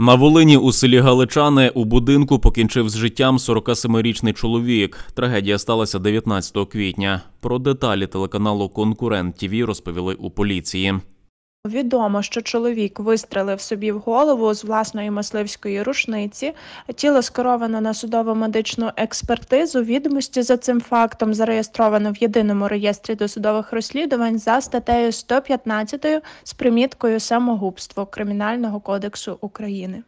На Волині у селі Галичане у будинку покінчив з життям 47-річний чоловік. Трагедія сталася 19 квітня. Про деталі телеканалу Конкурент Тіві розповіли у поліції. Відомо, що чоловік вистрелив собі в голову з власної мисливської рушниці. Тіло скеровано на судово-медичну експертизу. Відомості за цим фактом зареєстровано в єдиному реєстрі досудових розслідувань за статтею 115 з приміткою самогубство Кримінального кодексу України.